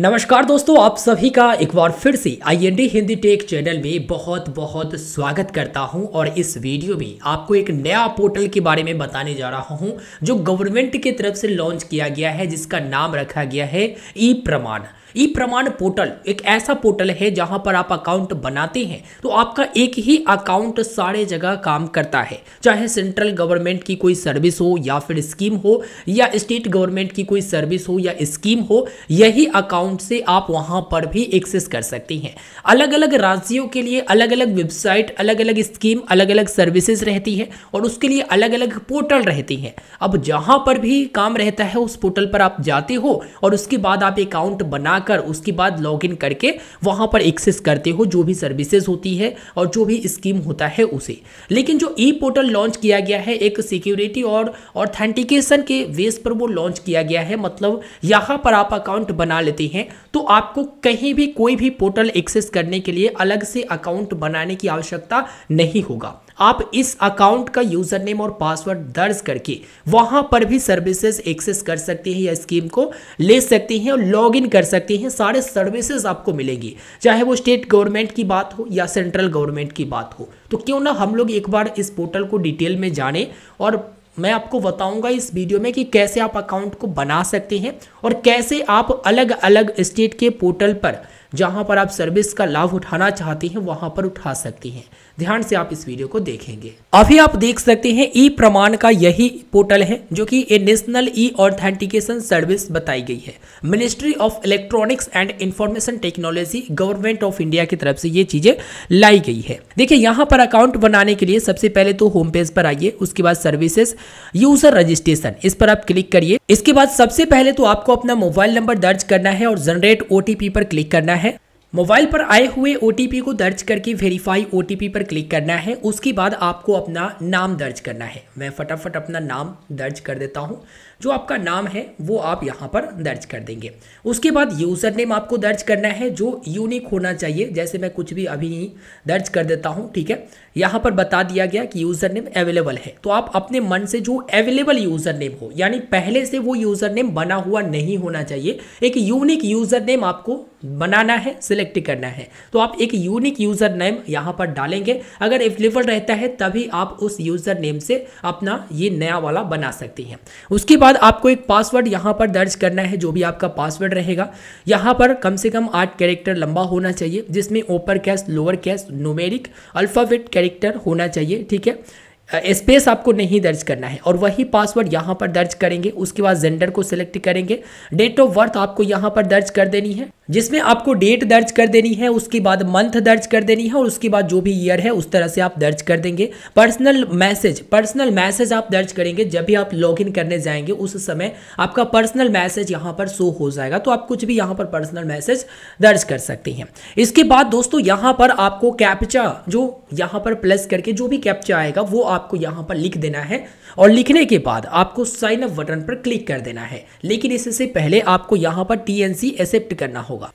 नमस्कार दोस्तों आप सभी का एक बार फिर से आईएनडी हिंदी टेक चैनल में बहुत बहुत स्वागत करता हूं और इस वीडियो में आपको एक नया पोर्टल के बारे में बताने जा रहा हूं जो गवर्नमेंट की तरफ से लॉन्च किया गया है जिसका नाम रखा गया है ई प्रमाण ई प्रमाण पोर्टल एक ऐसा पोर्टल है जहां पर आप अकाउंट बनाते हैं तो आपका एक ही अकाउंट सारे जगह काम करता है चाहे सेंट्रल गवर्नमेंट की कोई सर्विस हो या फिर स्कीम हो या स्टेट गवर्नमेंट की कोई सर्विस हो या स्कीम हो यही अकाउंट से आप वहां पर भी एक्सेस कर सकते हैं अलग अलग राज्यों के लिए अलग अलग वेबसाइट अलग अलग स्कीम अलग अलग सर्विसेज रहती है और उसके लिए अलग अलग पोर्टल रहती हैं अब जहां पर भी काम रहता है उस पोर्टल पर आप जाते हो और उसके बाद आप अकाउंट बना जाकर उसके बाद लॉगिन करके वहाँ पर एक्सेस करते हो जो भी सर्विसेज होती है और जो भी स्कीम होता है उसे लेकिन जो ई पोर्टल लॉन्च किया गया है एक सिक्योरिटी और ऑथेंटिकेशन के बेस पर वो लॉन्च किया गया है मतलब यहाँ पर आप अकाउंट बना लेते हैं तो आपको कहीं भी कोई भी पोर्टल एक्सेस करने के लिए अलग से अकाउंट बनाने की आवश्यकता नहीं होगा आप इस अकाउंट का यूज़र नेम और पासवर्ड दर्ज करके वहां पर भी सर्विसेज एक्सेस कर सकते हैं या स्कीम को ले सकते हैं और लॉग इन कर सकते हैं सारे सर्विसेज आपको मिलेंगी चाहे वो स्टेट गवर्नमेंट की बात हो या सेंट्रल गवर्नमेंट की बात हो तो क्यों ना हम लोग एक बार इस पोर्टल को डिटेल में जाने और मैं आपको बताऊंगा इस वीडियो में कि कैसे आप अकाउंट को बना सकते हैं और कैसे आप अलग अलग स्टेट के पोर्टल पर जहाँ पर आप सर्विस का लाभ उठाना चाहते हैं वहाँ पर उठा सकते हैं ध्यान से आप इस वीडियो को देखेंगे अभी आप देख सकते हैं ई प्रमाण का यही पोर्टल है जो कि a national e authentication service बताई गई है ministry of electronics and information technology government of India की तरफ से ये चीज़ें लाई गई है देखिए यहाँ पर अकाउंट बनाने के लिए सबसे पहले तो होम पेज पर आइए उसके बाद सर्विसेज यूजर रजिस्ट्रेशन इस पर आप क्लिक करिए इसके बाद सबसे पहले तो आपको अपना मोबाइल नंबर दर्ज करना है और जनरेट ओटीपी पर क्लिक करना है मोबाइल पर आए हुए ओ को दर्ज करके वेरीफाई ओ पर क्लिक करना है उसके बाद आपको अपना नाम दर्ज करना है मैं फटाफट अपना नाम दर्ज कर देता हूँ जो आपका नाम है वो आप यहाँ पर दर्ज कर देंगे उसके बाद यूज़र नेम आपको दर्ज करना है जो यूनिक होना चाहिए जैसे मैं कुछ भी अभी ही दर्ज कर देता हूँ ठीक है यहाँ पर बता दिया गया कि यूज़र नेम अवेलेबल है तो आप अपने मन से जो अवेलेबल यूज़र नेम हो यानी पहले से वो यूज़र नेम बना हुआ नहीं होना चाहिए एक यूनिक यूज़र नेम आपको बनाना है सिलेक्ट करना है तो आप एक यूनिक यूज़र नेम यहां पर डालेंगे अगर एवलेबल रहता है तभी आप उस यूज़र नेम से अपना ये नया वाला बना सकते हैं उसके बाद आपको एक पासवर्ड यहां पर दर्ज करना है जो भी आपका पासवर्ड रहेगा यहां पर कम से कम आठ कैरेक्टर लंबा होना चाहिए जिसमें upper case lower case numeric alphabet character होना चाहिए ठीक है स्पेस आपको नहीं दर्ज करना है और वही पासवर्ड यहाँ पर दर्ज करेंगे उसके बाद जेंडर को सिलेक्ट करेंगे डेट ऑफ बर्थ आपको यहाँ पर दर्ज कर देनी है जिसमें आपको डेट दर्ज कर देनी है उसके बाद मंथ दर्ज कर देनी है और उसके बाद जो भी ईयर है उस तरह से आप दर्ज कर देंगे पर्सनल मैसेज पर्सनल मैसेज आप दर्ज करेंगे जब भी आप इन करने जाएंगे उस समय आपका पर्सनल मैसेज यहाँ पर शो हो जाएगा तो आप कुछ भी यहाँ पर पर्सनल मैसेज दर्ज कर सकते हैं इसके बाद दोस्तों यहाँ पर आपको कैप्चा जो यहाँ पर प्लस करके जो भी कैप्चा आएगा वो आप आपको यहाँ पर लिख देना है और लिखने के बाद आपको साइन अप बटन पर क्लिक कर देना है लेकिन इससे पहले आपको यहाँ पर टी एन सी एक्सेप्ट करना होगा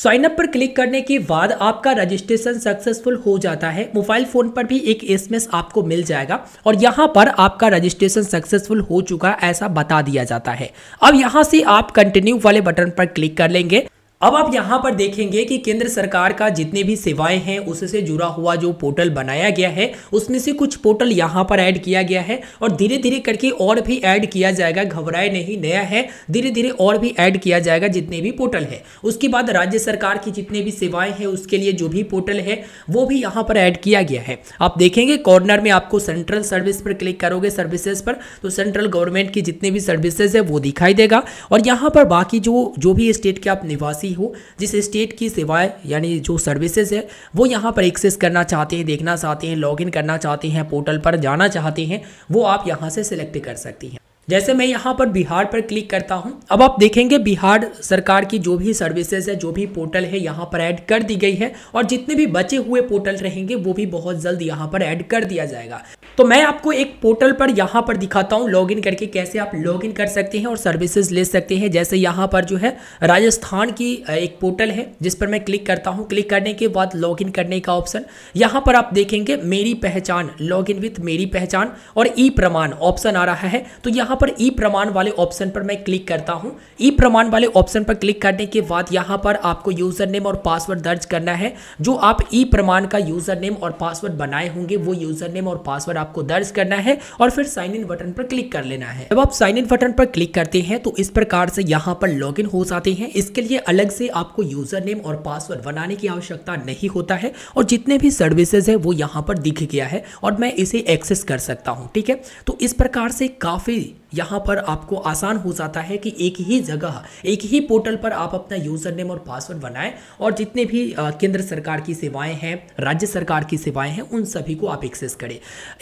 साइन अप पर क्लिक करने के बाद आपका रजिस्ट्रेशन सक्सेसफुल हो जाता है मोबाइल फ़ोन पर भी एक एसएमएस आपको मिल जाएगा और यहाँ पर आपका रजिस्ट्रेशन सक्सेसफुल हो चुका ऐसा बता दिया जाता है अब यहाँ से आप कंटिन्यू वाले बटन पर क्लिक कर लेंगे अब आप यहाँ पर देखेंगे कि केंद्र सरकार का जितने भी सेवाएं हैं उससे जुड़ा हुआ जो पोर्टल बनाया गया है उसमें से कुछ पोर्टल यहाँ पर ऐड किया गया है और धीरे धीरे करके और भी ऐड किया जाएगा घबराए नहीं नया है धीरे धीरे और भी ऐड किया जाएगा जितने भी पोर्टल है उसके बाद राज्य सरकार की जितने भी सेवाएं हैं उसके लिए जो भी पोर्टल है वो भी यहाँ पर ऐड किया गया है आप देखेंगे कॉर्नर में आपको सेंट्रल सर्विस पर क्लिक करोगे सर्विसेज पर तो सेंट्रल गवर्नमेंट की जितने भी सर्विसेज है वो दिखाई देगा और यहाँ पर बाकी जो जो भी स्टेट के आप निवासी कंपनी हो जिस स्टेट की सेवाएं यानी जो सर्विसेज है वो यहाँ पर एक्सेस करना चाहते हैं देखना चाहते हैं लॉगिन करना चाहते हैं पोर्टल पर जाना चाहते हैं वो आप यहाँ से सिलेक्ट कर सकती हैं जैसे मैं यहाँ पर बिहार पर क्लिक करता हूँ अब आप देखेंगे बिहार सरकार की जो भी सर्विसेज है जो भी पोर्टल है यहाँ पर ऐड कर दी गई है और जितने भी बचे हुए पोर्टल रहेंगे वो भी बहुत जल्द यहाँ पर ऐड कर दिया जाएगा तो मैं आपको एक पोर्टल पर यहाँ पर दिखाता हूँ लॉगिन करके कैसे आप लॉगिन कर सकते हैं और सर्विसेज ले सकते हैं जैसे यहाँ पर जो है राजस्थान की एक पोर्टल है जिस पर मैं क्लिक करता हूँ क्लिक करने के बाद लॉगिन करने का ऑप्शन यहाँ पर आप देखेंगे मेरी पहचान लॉगिन विथ मेरी पहचान और ई प्रमाण ऑप्शन आ रहा है तो यहाँ यहां पर ई प्रमाण वाले ऑप्शन पर मैं क्लिक करता हूँ ई प्रमाण वाले ऑप्शन पर क्लिक करने के बाद यहाँ पर आपको यूज़र नेम और पासवर्ड दर्ज करना है जो आप ई प्रमाण का यूज़र नेम और पासवर्ड बनाए होंगे वो यूज़र नेम और पासवर्ड आपको दर्ज करना है और फिर साइन इन बटन पर क्लिक कर लेना है जब आप साइन इन बटन पर क्लिक करते हैं तो इस प्रकार से यहाँ पर लॉग हो जाते हैं इसके लिए अलग से आपको यूज़र नेम और पासवर्ड बनाने की आवश्यकता नहीं होता है और जितने भी सर्विसेज है वो यहाँ पर दिख गया है और मैं इसे एक्सेस कर सकता हूँ ठीक है तो इस प्रकार से काफ़ी यहाँ पर आपको आसान हो जाता है कि एक ही जगह एक ही पोर्टल पर आप अपना यूज़र नेम और पासवर्ड बनाएं और जितने भी केंद्र सरकार की सेवाएं हैं राज्य सरकार की सेवाएं हैं उन सभी को आप एक्सेस करें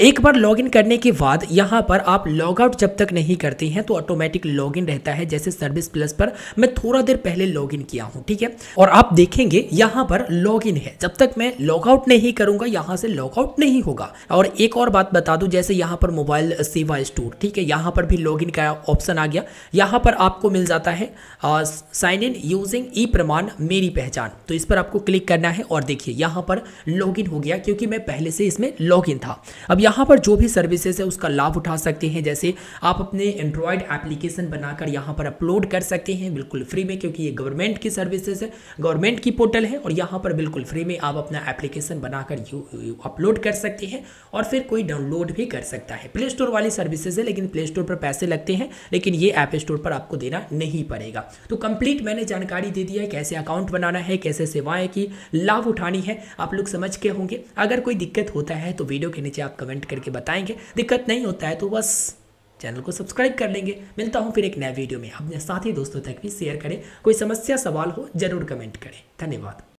एक बार लॉगिन करने के बाद यहाँ पर आप लॉगआउट जब तक नहीं करते हैं तो ऑटोमेटिक लॉगिन रहता है जैसे सर्विस प्लस पर मैं थोड़ा देर पहले लॉगिन किया हूँ ठीक है और आप देखेंगे यहाँ पर लॉगिन है जब तक मैं लॉगआउट नहीं करूँगा यहाँ से लॉगआउट नहीं होगा और एक और बात बता दूँ जैसे यहाँ पर मोबाइल सेवा स्टोर ठीक है यहाँ पर भी लॉगिन का ऑप्शन आ गया यहाँ पर आपको मिल जाता है साइन इन यूजिंग ई प्रमाण मेरी पहचान तो इस पर आपको क्लिक करना है और देखिए यहाँ पर लॉगिन हो गया क्योंकि मैं पहले से इसमें लॉगिन था अब यहाँ पर जो भी सर्विसेज है उसका लाभ उठा सकते हैं जैसे आप अपने एंड्रॉयड एप्लीकेशन बनाकर यहाँ पर अपलोड कर सकते हैं बिल्कुल फ्री में क्योंकि ये गवर्नमेंट की सर्विसेज है गवर्नमेंट की पोर्टल है और यहाँ पर बिल्कुल फ्री में आप अपना एप्लीकेशन बनाकर अपलोड कर सकते हैं और फिर कोई डाउनलोड भी कर सकता है प्ले स्टोर वाली सर्विसेज है लेकिन प्ले स्टोर पर पैसे लगते हैं लेकिन ये ऐप स्टोर पर आपको देना नहीं पड़ेगा तो कंप्लीट मैंने जानकारी दे दी है कैसे अकाउंट बनाना है कैसे सेवाएं की लाभ उठानी है आप लोग समझ के होंगे अगर कोई दिक्कत होता है तो वीडियो के नीचे आप कमेंट करके बताएंगे दिक्कत नहीं होता है तो बस चैनल को सब्सक्राइब कर लेंगे मिलता हूँ फिर एक नए वीडियो में अपने साथी दोस्तों तक भी शेयर करें कोई समस्या सवाल हो जरूर कमेंट करें धन्यवाद